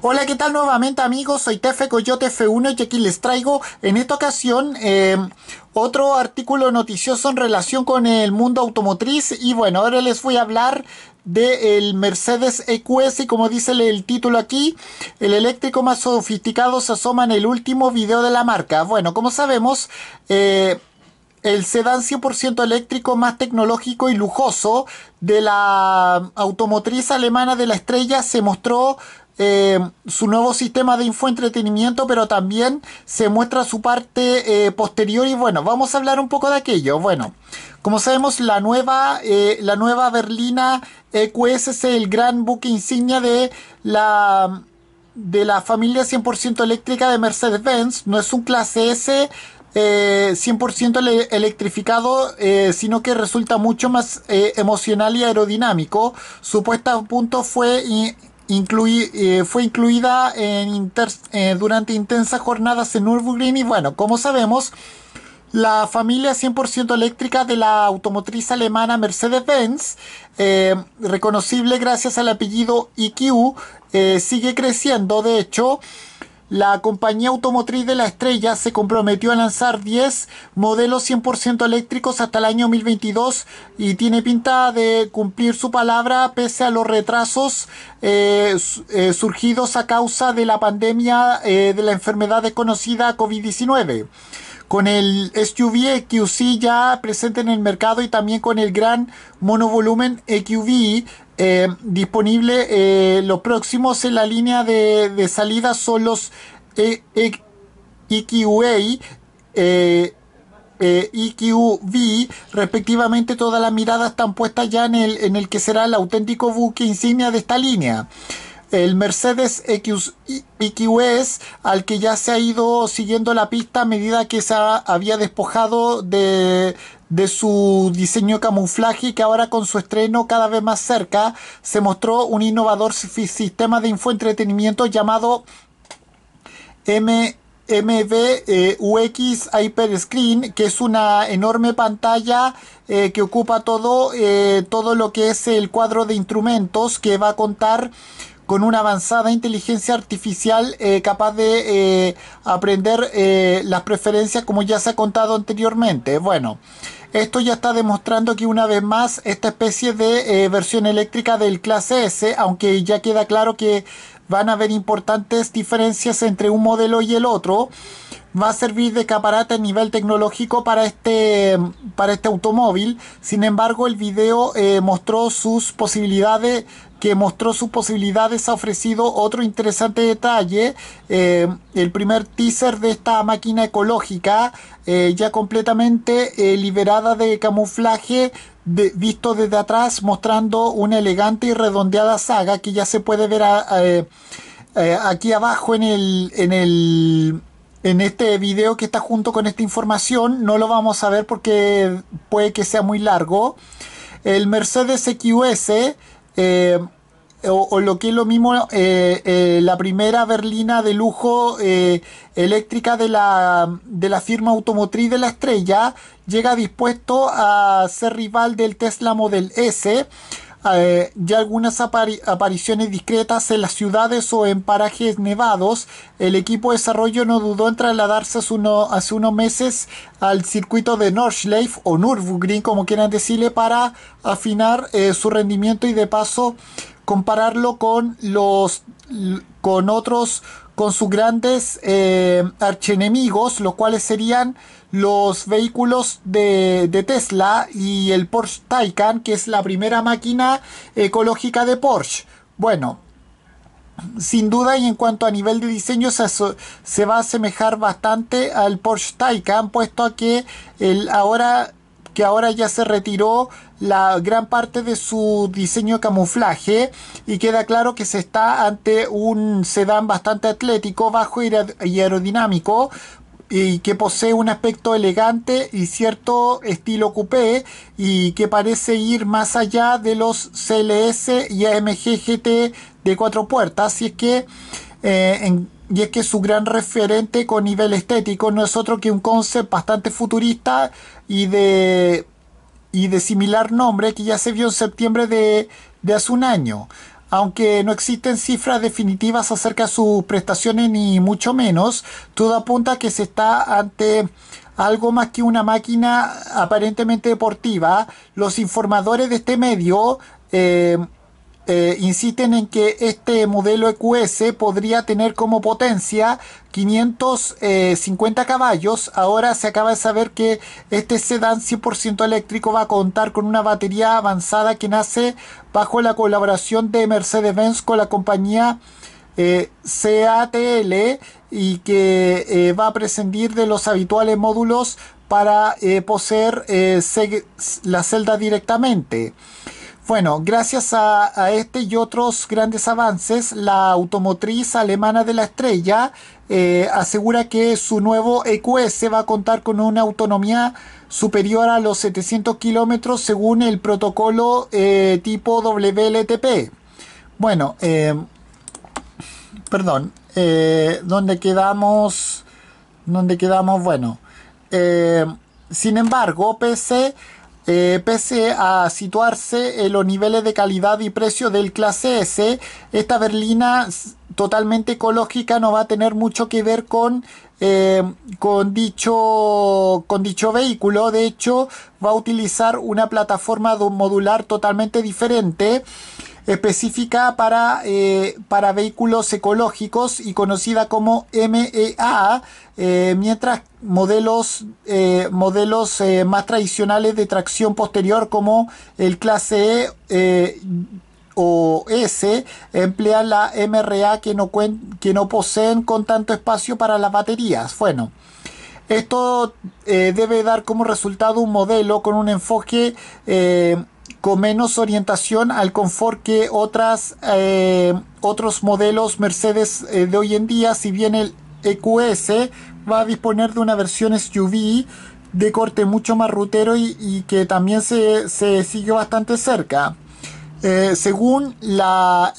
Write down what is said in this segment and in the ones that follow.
Hola, ¿qué tal nuevamente amigos? Soy Tefe Coyote F1 y aquí les traigo en esta ocasión eh, otro artículo noticioso en relación con el mundo automotriz y bueno, ahora les voy a hablar del Mercedes EQS y como dice el título aquí, el eléctrico más sofisticado se asoma en el último video de la marca. Bueno, como sabemos, eh, el sedán 100% eléctrico más tecnológico y lujoso de la automotriz alemana de la estrella se mostró eh, su nuevo sistema de infoentretenimiento, pero también se muestra su parte eh, posterior y bueno, vamos a hablar un poco de aquello. Bueno, como sabemos, la nueva, eh, la nueva berlina EQS el gran buque insignia de la, de la familia 100% eléctrica de Mercedes-Benz. No es un clase S 100% electrificado, sino que resulta mucho más emocional y aerodinámico. Su puesta a punto fue eh, fue incluida en eh, durante intensas jornadas en Nürburgring y bueno, como sabemos, la familia 100% eléctrica de la automotriz alemana Mercedes-Benz, eh, reconocible gracias al apellido IQ, sigue creciendo. De hecho, la compañía automotriz de la estrella se comprometió a lanzar 10 modelos 100% eléctricos hasta el año 2022 y tiene pinta de cumplir su palabra pese a los retrasos eh, eh, surgidos a causa de la pandemia eh, de la enfermedad desconocida COVID-19 con el SUV EQC ya presente en el mercado y también con el gran monovolumen EQV eh, disponible. Eh, los próximos en la línea de, salida son los EQA. E, e eh, EQV, eh, e respectivamente, todas las miradas están puestas ya en el, en el que será el auténtico buque insignia de esta línea el Mercedes EQS, al que ya se ha ido siguiendo la pista a medida que se había despojado de, su diseño camuflaje que ahora con su estreno cada vez más cerca se mostró un innovador sistema de infoentretenimiento llamado M eh, UX Hyper Screen. que es una enorme pantalla eh, que ocupa todo, eh, todo lo que es el cuadro de instrumentos que va a contar con una avanzada inteligencia artificial eh, capaz de eh, aprender eh, las preferencias como ya se ha contado anteriormente. Bueno, esto ya está demostrando que una vez más esta especie de versión eléctrica del clase S, aunque ya queda claro que van a haber importantes diferencias entre un modelo y el otro. Va a servir de caparata a nivel tecnológico para este, para este automóvil. Sin embargo, el video eh, mostró sus posibilidades, que mostró sus posibilidades ha ofrecido otro interesante detalle. Eh, el primer teaser de esta máquina ecológica, eh, ya completamente liberada de camuflaje, visto desde atrás mostrando una elegante y redondeada saga que ya se puede ver eh, eh, aquí abajo en el, en el en este video que está junto con esta información no lo vamos a ver porque puede que sea muy largo el Mercedes EQS o, lo que es lo mismo, eh, eh, la primera berlina de lujo eh, eléctrica de la, de la firma automotriz de la estrella, llega dispuesto a ser rival del Tesla Model S. ya algunas apariciones discretas en las ciudades o en parajes nevados, el equipo de desarrollo no dudó en trasladarse hace, hace unos meses al circuito de Nordschleife o Nürburgring, como quieran decirle, para afinar su rendimiento y de paso compararlo con los con otros con sus grandes eh, archenemigos, los cuales serían los vehículos de, de, Tesla y el Porsche Taycan, que es la primera máquina ecológica de Porsche. Bueno, sin duda y en cuanto a nivel de diseño se, va a asemejar bastante al Porsche Taycan, puesto a que el, ahora que ahora ya se retiró la gran parte de su diseño de camuflaje y queda claro que se está ante un sedán bastante atlético, bajo y aerodinámico y que posee un aspecto elegante y cierto estilo coupé y que parece ir más allá de los CLS y AMG GT de cuatro puertas, así es que eh, en, y es que su gran referente con nivel estético no es otro que un concept bastante futurista y de, y de similar nombre que ya se vio en septiembre de, hace un año. Aunque no existen cifras definitivas acerca de sus prestaciones ni mucho menos, todo apunta a que se está ante algo más que una máquina aparentemente deportiva. Los informadores de este medio eh, eh, insisten en que este modelo EQS podría tener como potencia 550 caballos. Ahora se acaba de saber que este sedán 100% eléctrico va a contar con una batería avanzada que nace bajo la colaboración de Mercedes-Benz con la compañía eh, CATL y que eh, va a prescindir de los habituales módulos para poseer la celda directamente. Bueno, gracias a, este y otros grandes avances, la automotriz alemana de la estrella eh, asegura que su nuevo EQS va a contar con una autonomía superior a los 700 kilómetros según el protocolo eh, tipo WLTP. Bueno, eh, perdón, ¿dónde quedamos? ¿Dónde quedamos? Bueno, sin embargo, PC... Eh, pese a situarse en los niveles de calidad y precio del clase S, esta berlina totalmente ecológica no va a tener mucho que ver eh, con, dicho, con dicho vehículo. De hecho, va a utilizar una plataforma modular totalmente diferente específica para, eh, para vehículos ecológicos y conocida como MEA, eh, mientras modelos, eh, modelos más tradicionales de tracción posterior como el clase E o S emplean la MRA que no, que no poseen con tanto espacio para las baterías. Bueno, esto debe dar como resultado un modelo con un enfoque eh, con menos orientación al confort que otras, eh, otros modelos Mercedes eh, de hoy en día, si bien el EQS va a disponer de una versión SUV de corte mucho más rutero y, y que también se, se sigue bastante cerca. Eh, según la,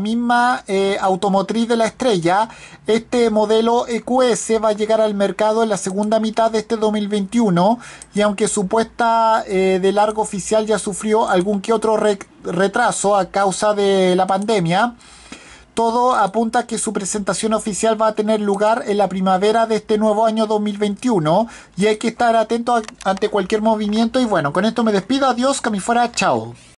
misma eh, automotriz de la estrella, este modelo EQS va a llegar al mercado en la segunda mitad de este 2021 y aunque su puesta eh, de largo oficial ya sufrió algún que otro retraso a causa de la pandemia, todo apunta a que su presentación oficial va a tener lugar en la primavera de este nuevo año 2021 y hay que estar atento ante cualquier movimiento y bueno, con esto me despido, adiós, que me fuera, chao.